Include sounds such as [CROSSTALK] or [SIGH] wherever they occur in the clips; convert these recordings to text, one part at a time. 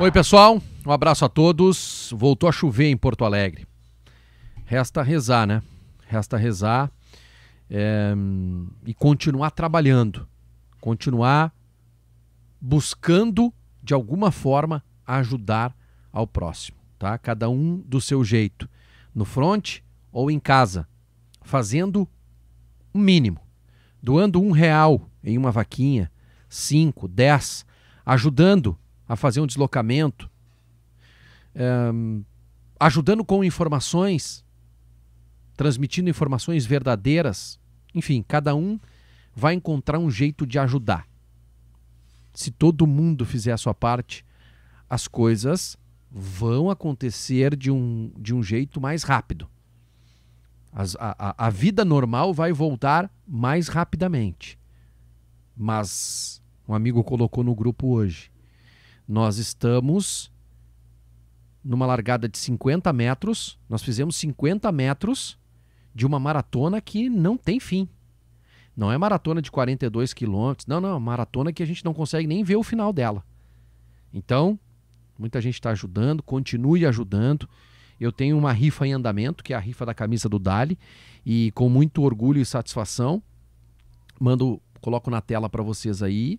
Oi, pessoal. Um abraço a todos. Voltou a chover em Porto Alegre. Resta rezar, né? Resta rezar é, e continuar trabalhando. Continuar buscando, de alguma forma, ajudar ao próximo, tá? Cada um do seu jeito. No front ou em casa. Fazendo o um mínimo. Doando um real em uma vaquinha, cinco, dez. Ajudando a fazer um deslocamento, ehm, ajudando com informações, transmitindo informações verdadeiras. Enfim, cada um vai encontrar um jeito de ajudar. Se todo mundo fizer a sua parte, as coisas vão acontecer de um, de um jeito mais rápido. As, a, a vida normal vai voltar mais rapidamente. Mas um amigo colocou no grupo hoje nós estamos numa largada de 50 metros, nós fizemos 50 metros de uma maratona que não tem fim. Não é maratona de 42 quilômetros, não, não, é maratona que a gente não consegue nem ver o final dela. Então, muita gente está ajudando, continue ajudando. Eu tenho uma rifa em andamento, que é a rifa da camisa do Dali, e com muito orgulho e satisfação, mando, coloco na tela para vocês aí.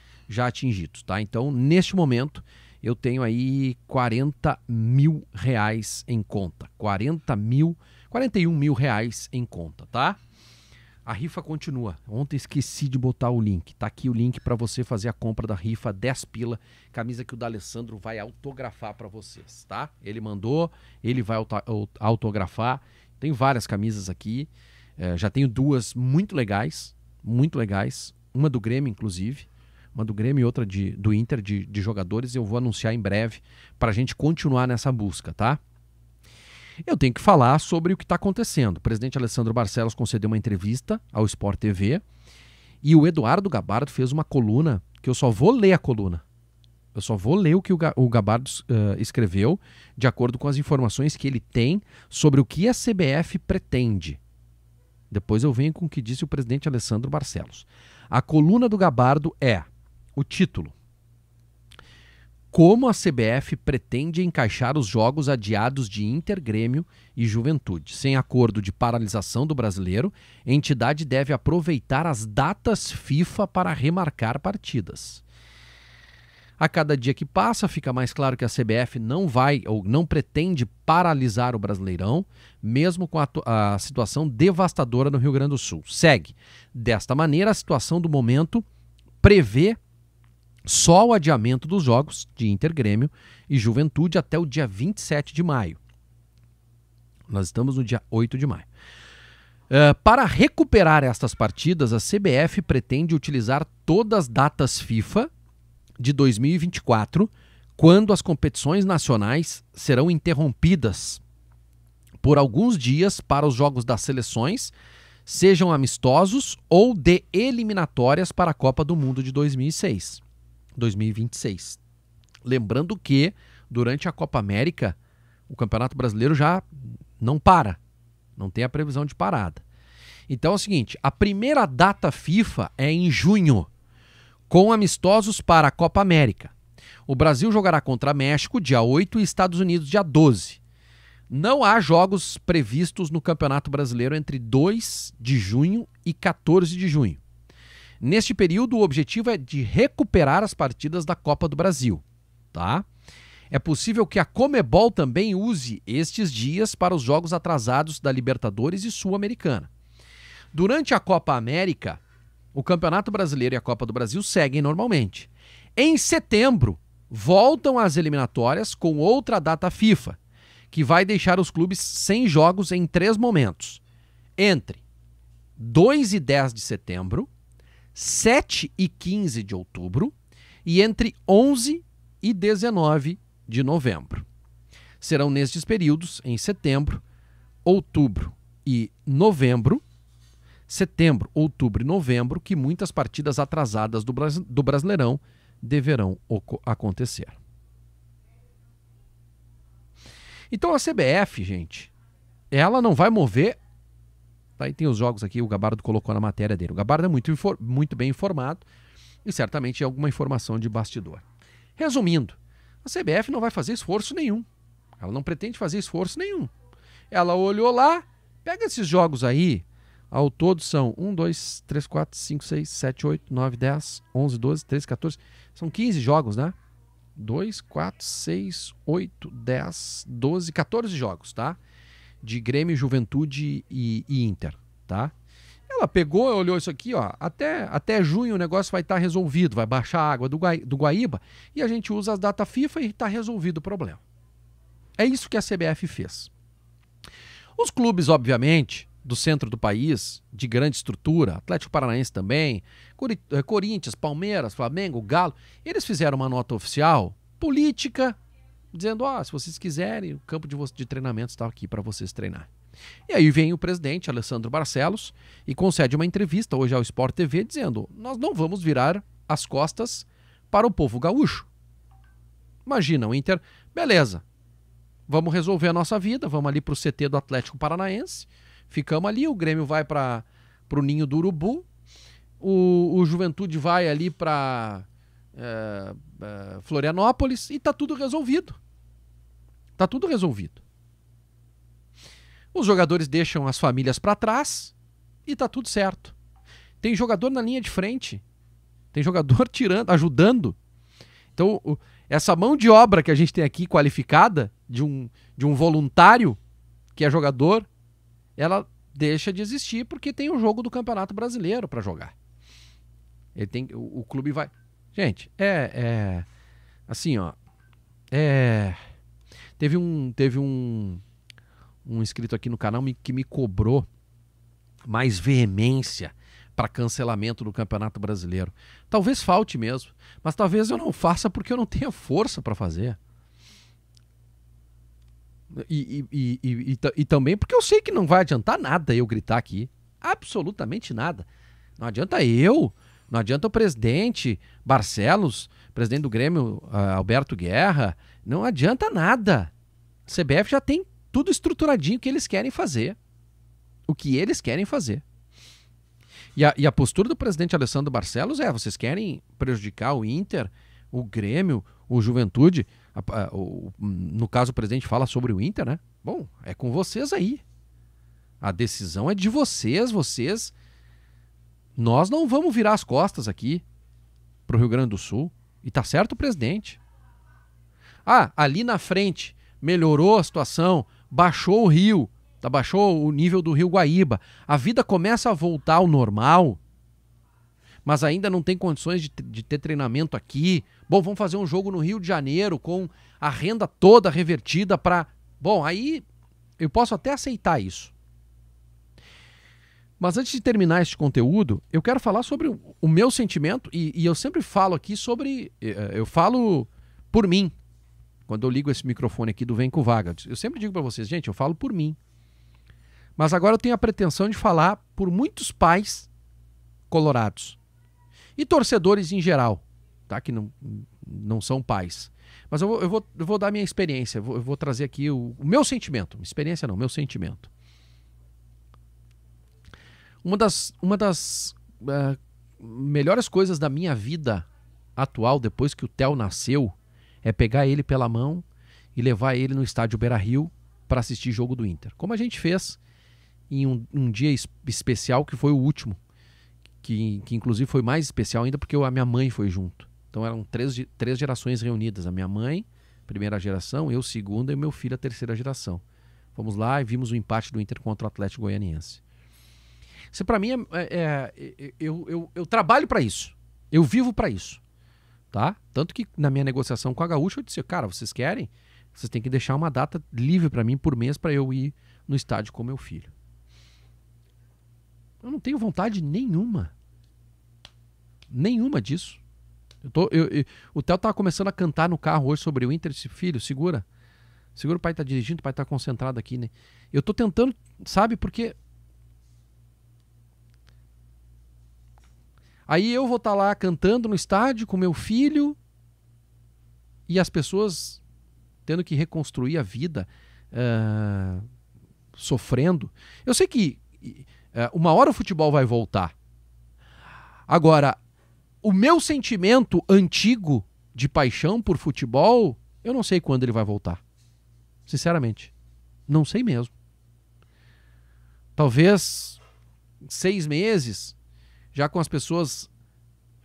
já atingidos, tá? Então, neste momento, eu tenho aí 40 mil reais em conta. 40 mil, 41 mil reais em conta, tá? A rifa continua. Ontem esqueci de botar o link. Tá aqui o link para você fazer a compra da rifa 10 pila, camisa que o D'Alessandro vai autografar para vocês, tá? Ele mandou, ele vai autografar. Tem várias camisas aqui. É, já tenho duas muito legais, muito legais. Uma do Grêmio, inclusive uma do Grêmio e outra de, do Inter de, de jogadores. Eu vou anunciar em breve para a gente continuar nessa busca, tá? Eu tenho que falar sobre o que está acontecendo. O presidente Alessandro Barcelos concedeu uma entrevista ao Sport TV e o Eduardo Gabardo fez uma coluna que eu só vou ler a coluna. Eu só vou ler o que o Gabardo uh, escreveu, de acordo com as informações que ele tem sobre o que a CBF pretende. Depois eu venho com o que disse o presidente Alessandro Barcelos. A coluna do Gabardo é: o título. Como a CBF pretende encaixar os jogos adiados de Inter, Grêmio e Juventude? Sem acordo de paralisação do brasileiro, a entidade deve aproveitar as datas FIFA para remarcar partidas. A cada dia que passa, fica mais claro que a CBF não vai ou não pretende paralisar o Brasileirão, mesmo com a, a, situação devastadora no Rio Grande do Sul. Segue. Desta maneira, a situação do momento prevê só o adiamento dos jogos de Inter Grêmio e Juventude até o dia 27 de maio. Nós estamos no dia 8 de maio. Uh, para recuperar estas partidas, a CBF pretende utilizar todas as datas FIFA de 2024, quando as competições nacionais serão interrompidas por alguns dias para os jogos das seleções, sejam amistosos ou de eliminatórias para a Copa do Mundo de 2006. 2026. Lembrando que durante a Copa América, o Campeonato Brasileiro já não para, não tem a previsão de parada. Então é o seguinte, a primeira data FIFA é em junho, com amistosos para a Copa América. O Brasil jogará contra México dia 8 e Estados Unidos dia 12. Não há jogos previstos no Campeonato Brasileiro entre 2 de junho e 14 de junho. Neste período, o objetivo é de recuperar as partidas da Copa do Brasil, tá? É possível que a Comebol também use estes dias para os jogos atrasados da Libertadores e Sul-Americana. Durante a Copa América, o Campeonato Brasileiro e a Copa do Brasil seguem normalmente. Em setembro, voltam as eliminatórias com outra data FIFA, que vai deixar os clubes sem jogos em três momentos: entre 2 e 10 de setembro, 7 e 15 de outubro e entre 11 e 19 de novembro. Serão nestes períodos, em setembro, outubro e novembro, setembro, outubro e novembro, que muitas partidas atrasadas do, Bras do Brasileirão deverão acontecer. Então a CBF, gente, ela não vai mover Tá? E tem os jogos aqui, o Gabardo colocou na matéria dele. O Gabardo é muito, muito bem informado e certamente é alguma informação de bastidor. Resumindo, a CBF não vai fazer esforço nenhum. Ela não pretende fazer esforço nenhum. Ela olhou lá, pega esses jogos aí, ao todo são 1, 2, 3, 4, 5, 6, 7, 8, 9, 10, 11, 12, 13, 14. São 15 jogos, né? 2, 4, 6, 8, 10, 12, 14 jogos, tá? de Grêmio, Juventude e, e Inter, tá? Ela pegou, olhou isso aqui, ó. Até, até junho o negócio vai estar tá resolvido, vai baixar a água do, do Guaíba e a gente usa as data FIFA e está resolvido o problema. É isso que a CBF fez. Os clubes, obviamente, do centro do país, de grande estrutura, Atlético Paranaense também, Cori eh, Corinthians, Palmeiras, Flamengo, Galo, eles fizeram uma nota oficial política dizendo: ó, oh, se vocês quiserem, o campo de, de treinamento está aqui para vocês treinar. E aí vem o presidente Alessandro Barcelos e concede uma entrevista hoje ao Sport TV dizendo: nós não vamos virar as costas para o povo gaúcho. Imagina, o Inter, beleza, vamos resolver a nossa vida, vamos ali para o CT do Atlético Paranaense, ficamos ali, o Grêmio vai para o Ninho do Urubu, o, o Juventude vai ali para é, eh, é, eh, Florianópolis e tá tudo resolvido tá tudo resolvido. Os jogadores deixam as famílias para trás e tá tudo certo. Tem jogador na linha de frente, tem jogador [LAUGHS] tirando, ajudando. Então, essa mão de obra que a gente tem aqui qualificada de um de um voluntário que é jogador, ela deixa de existir porque tem o um jogo do Campeonato Brasileiro para jogar. Ele tem o, o, clube vai. Gente, é é assim, ó. É Teve um, teve um, um inscrito aqui no canal me, que me cobrou mais veemência para cancelamento do Campeonato Brasileiro. Talvez falte mesmo, mas talvez eu não faça porque eu não tenha força para fazer. E, e, e, e, também porque eu sei que não vai adiantar nada eu gritar aqui. Absolutamente nada. Não adianta eu, não adianta o presidente Barcelos, presidente do Grêmio uh, Alberto Guerra, não adianta nada. O CBF já tem tudo estruturadinho que eles querem fazer. O que eles querem fazer. E a, e a postura do presidente Alessandro Barcelos é: vocês querem prejudicar o Inter, o Grêmio, o Juventude? A, a, o, no caso, o presidente fala sobre o Inter, né? Bom, é com vocês aí. A decisão é de vocês, vocês. Nós não vamos virar as costas aqui para o Rio Grande do Sul. E tá certo presidente. Ah, ali na frente melhorou a situação, baixou o rio, tá, baixou o nível do rio Guaíba, a vida começa a voltar ao normal, mas ainda não tem condições de, de, ter treinamento aqui. Bom, vamos fazer um jogo no Rio de Janeiro com a renda toda revertida para. Bom, aí eu posso até aceitar isso. Mas antes de terminar este conteúdo, eu quero falar sobre o, o meu sentimento, e, e eu sempre falo aqui sobre. Eh, eu falo por mim, quando eu ligo esse microfone aqui do Vem com Vaga, eu sempre digo para vocês, gente, eu falo por mim. Mas agora eu tenho a pretensão de falar por muitos pais colorados e torcedores em geral, tá? Que não, não são pais. Mas eu vou, eu vou, eu vou dar minha experiência, eu vou, eu vou trazer aqui o, o, meu sentimento. Experiência não, meu sentimento. Uma das, uma das uh, melhores coisas da minha vida atual, depois que o Theo nasceu, é pegar ele pela mão e levar ele no estádio Beira Rio para assistir jogo do Inter. Como a gente fez em um, um dia es especial que foi o último, que, que inclusive foi mais especial ainda porque eu, a minha mãe foi junto. Então eram três, três gerações reunidas: a minha mãe, primeira geração, eu, segunda, e meu filho, a terceira geração. Fomos lá e vimos o empate do Inter contra o Atlético Goianiense. Isso para mim é, é, é, eu, eu, eu trabalho para isso. Eu vivo para isso tá? Tanto que na minha negociação com a Gaúcha eu disse, cara, vocês querem? Vocês têm que deixar uma data livre para mim por mês para eu ir no estádio com meu filho. Eu não tenho vontade nenhuma. Nenhuma disso. Eu tô, eu, eu, o Theo tava começando a cantar no carro hoje sobre o Inter. Disse, filho, segura. Segura, o pai tá dirigindo, o pai tá concentrado aqui, né? Eu tô tentando, sabe, porque Aí eu vou estar tá lá cantando no estádio com meu filho e as pessoas tendo que reconstruir a vida, uh, sofrendo. Eu sei que uh, uma hora o futebol vai voltar. Agora, o meu sentimento antigo de paixão por futebol, eu não sei quando ele vai voltar. Sinceramente, não sei mesmo. Talvez seis meses, já com as pessoas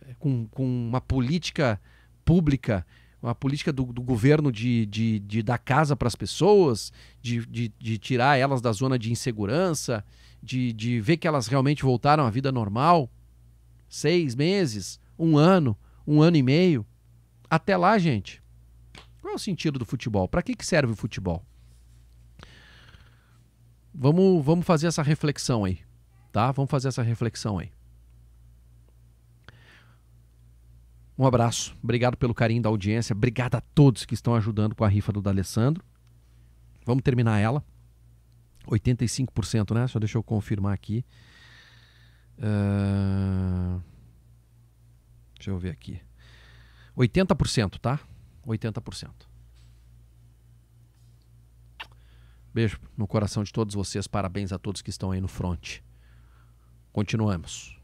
eh, com, com uma política pública, uma política do, do governo de, de, de, dar casa para as pessoas, de, de, de, tirar elas da zona de insegurança, de, de ver que elas realmente voltaram à vida normal. Seis meses, um ano, um ano e meio. Até lá, gente. Qual é o sentido do futebol? Para que, que serve o futebol? Vamos, vamos fazer essa reflexão aí, tá? Vamos fazer essa reflexão aí. Um abraço, obrigado pelo carinho da audiência, obrigado a todos que estão ajudando com a rifa do D'Alessandro. Vamos terminar ela. 85%, né? Só deixa eu confirmar aqui. Uh... Deixa eu ver aqui. 80%, tá? 80%. Beijo no coração de todos vocês. Parabéns a todos que estão aí no front. Continuamos.